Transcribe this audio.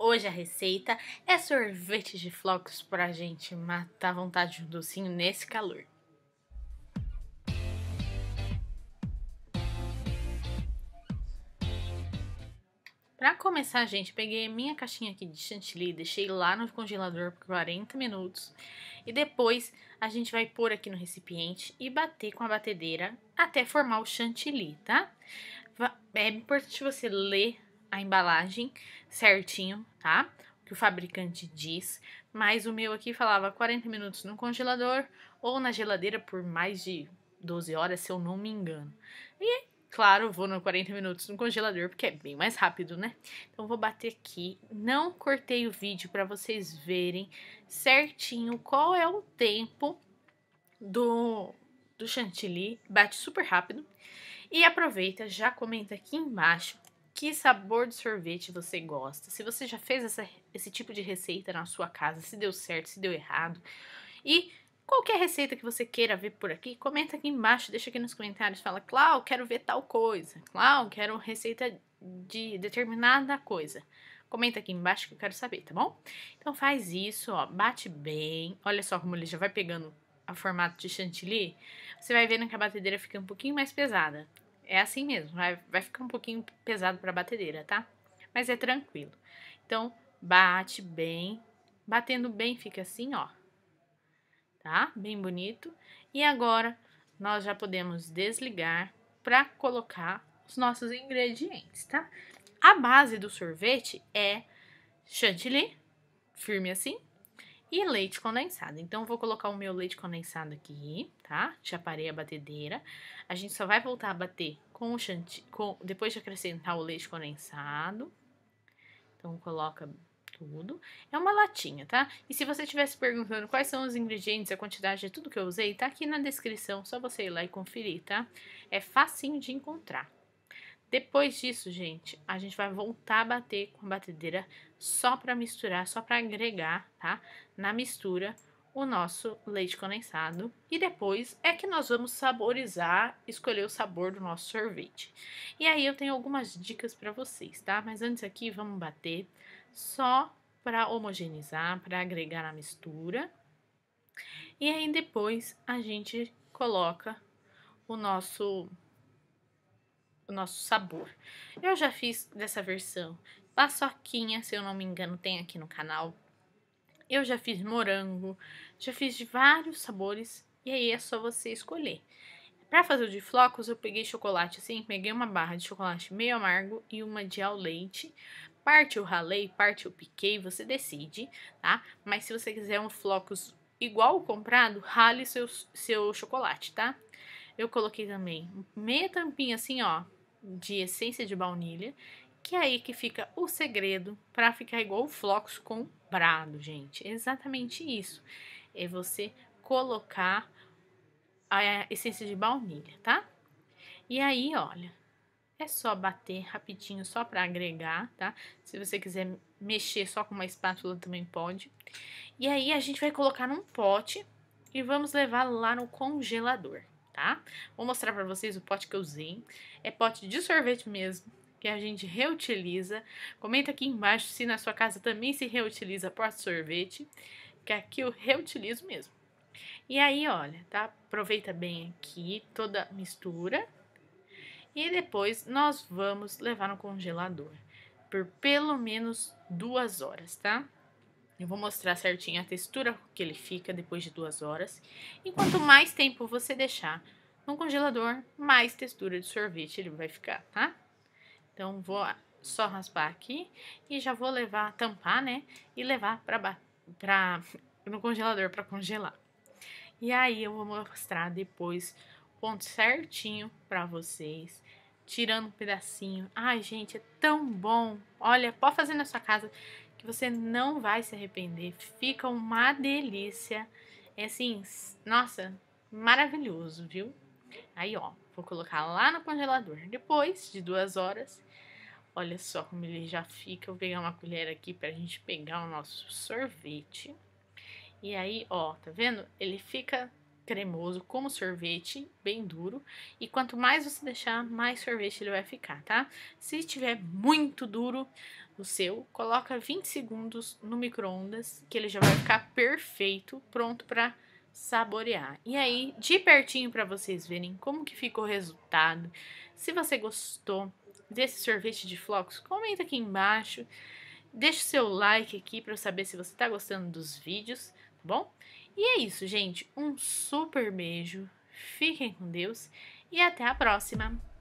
Hoje a receita é sorvete de flocos pra gente matar a vontade de um docinho nesse calor. Pra começar, gente, peguei minha caixinha aqui de chantilly, deixei lá no congelador por 40 minutos e depois a gente vai pôr aqui no recipiente e bater com a batedeira até formar o chantilly, tá? É importante você ler a embalagem certinho, tá? O que o fabricante diz. Mas o meu aqui falava 40 minutos no congelador ou na geladeira por mais de 12 horas, se eu não me engano. E claro, vou no 40 minutos no congelador, porque é bem mais rápido, né? Então, vou bater aqui. Não cortei o vídeo para vocês verem certinho qual é o tempo do, do chantilly. Bate super rápido. E aproveita, já comenta aqui embaixo que sabor de sorvete você gosta, se você já fez essa, esse tipo de receita na sua casa, se deu certo, se deu errado. E qualquer receita que você queira ver por aqui, comenta aqui embaixo, deixa aqui nos comentários, fala, Clau, quero ver tal coisa, Clau, quero receita de determinada coisa. Comenta aqui embaixo que eu quero saber, tá bom? Então faz isso, ó, bate bem. Olha só como ele já vai pegando a formato de chantilly. Você vai vendo que a batedeira fica um pouquinho mais pesada. É assim mesmo, vai, vai ficar um pouquinho pesado para a batedeira, tá? Mas é tranquilo. Então, bate bem. Batendo bem fica assim, ó. Tá? Bem bonito. E agora, nós já podemos desligar para colocar os nossos ingredientes, tá? A base do sorvete é chantilly, firme assim, e leite condensado. Então, vou colocar o meu leite condensado aqui, tá? Já parei a batedeira. A gente só vai voltar a bater com o chantilly, com, depois de acrescentar o leite condensado. Então, coloca tudo. É uma latinha, tá? E se você estiver se perguntando quais são os ingredientes, a quantidade de tudo que eu usei, tá aqui na descrição. Só você ir lá e conferir, tá? É facinho de encontrar. Depois disso, gente, a gente vai voltar a bater com a batedeira só para misturar, só para agregar, tá? Na mistura o nosso leite condensado e depois é que nós vamos saborizar, escolher o sabor do nosso sorvete. E aí eu tenho algumas dicas para vocês, tá? Mas antes aqui vamos bater só para homogeneizar, para agregar na mistura. E aí depois a gente coloca o nosso o nosso sabor. Eu já fiz dessa versão paçoquinha, se eu não me engano, tem aqui no canal. Eu já fiz morango, já fiz de vários sabores e aí é só você escolher. Para fazer o de flocos, eu peguei chocolate assim, peguei uma barra de chocolate meio amargo e uma de ao leite. Parte eu ralei, parte eu piquei, você decide, tá? Mas se você quiser um flocos igual o comprado, rale seu, seu chocolate, tá? Eu coloquei também meia tampinha assim, ó, de essência de baunilha, que é aí que fica o segredo para ficar igual o comprados gente. É exatamente isso. É você colocar a essência de baunilha, tá? E aí, olha, é só bater rapidinho, só para agregar, tá? Se você quiser mexer só com uma espátula também pode. E aí a gente vai colocar num pote e vamos levar lá no congelador tá? Vou mostrar para vocês o pote que eu usei. É pote de sorvete mesmo, que a gente reutiliza. Comenta aqui embaixo se na sua casa também se reutiliza pote de sorvete, que aqui eu reutilizo mesmo. E aí, olha, tá? Aproveita bem aqui toda a mistura. E depois nós vamos levar no congelador por pelo menos duas horas, tá? Eu vou mostrar certinho a textura que ele fica depois de duas horas. E quanto mais tempo você deixar no congelador, mais textura de sorvete ele vai ficar, tá? Então, vou só raspar aqui e já vou levar, tampar, né? E levar pra, pra, no congelador para congelar. E aí, eu vou mostrar depois o ponto certinho para vocês tirando um pedacinho. Ai, gente, é tão bom. Olha, pode fazer na sua casa que você não vai se arrepender. Fica uma delícia. É assim, nossa, maravilhoso, viu? Aí, ó, vou colocar lá no congelador. Depois de duas horas, olha só como ele já fica. Eu vou pegar uma colher aqui pra gente pegar o nosso sorvete. E aí, ó, tá vendo? Ele fica cremoso, como sorvete, bem duro. E quanto mais você deixar, mais sorvete ele vai ficar, tá? Se estiver muito duro o seu, coloca 20 segundos no micro-ondas, que ele já vai ficar perfeito, pronto para saborear. E aí, de pertinho para vocês verem como que ficou o resultado. Se você gostou desse sorvete de flocos, comenta aqui embaixo. deixa o seu like aqui para eu saber se você está gostando dos vídeos, tá bom? E é isso, gente. Um super beijo. Fiquem com Deus e até a próxima.